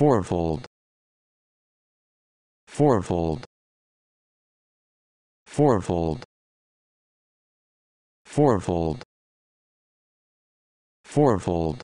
fourfold fourfold fourfold fourfold fourfold